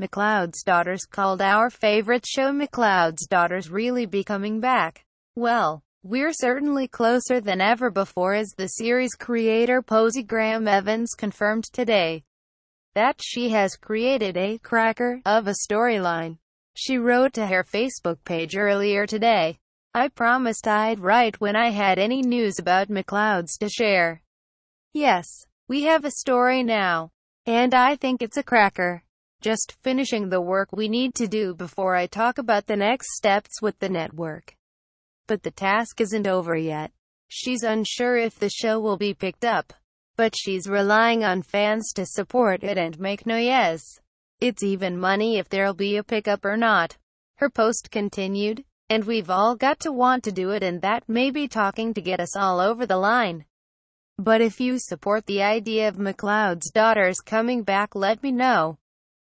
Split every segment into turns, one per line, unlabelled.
McLeod's daughters called our favorite show McLeod's daughters really be coming back. Well, we're certainly closer than ever before as the series creator Posey Graham Evans confirmed today that she has created a cracker of a storyline. She wrote to her Facebook page earlier today. I promised I'd write when I had any news about McLeod's to share. Yes, we have a story now. And I think it's a cracker. Just finishing the work we need to do before I talk about the next steps with the network. But the task isn't over yet. She's unsure if the show will be picked up, but she's relying on fans to support it and make noise. It's even money if there'll be a pickup or not. Her post continued, and we've all got to want to do it and that may be talking to get us all over the line. But if you support the idea of McLeod's daughters coming back let me know.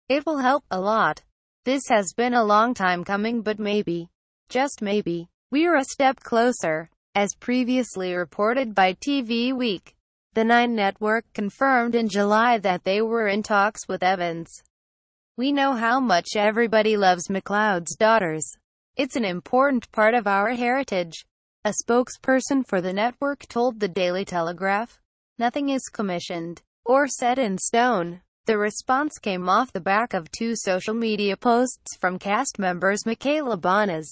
It will help a lot. This has been a long time coming but maybe, just maybe, we're a step closer. As previously reported by TV Week, the Nine Network confirmed in July that they were in talks with Evans. We know how much everybody loves McLeod's daughters. It's an important part of our heritage. A spokesperson for the network told the Daily Telegraph, nothing is commissioned or set in stone. The response came off the back of two social media posts from cast members Michaela Bonas,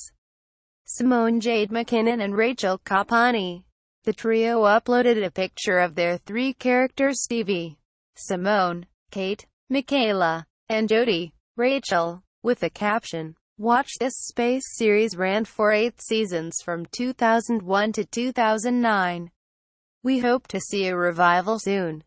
Simone Jade McKinnon and Rachel Capani. The trio uploaded a picture of their three characters Stevie, Simone, Kate, Michaela, and Jody, Rachel, with a caption, Watch This Space series ran for eight seasons from 2001 to 2009. We hope to see a revival soon.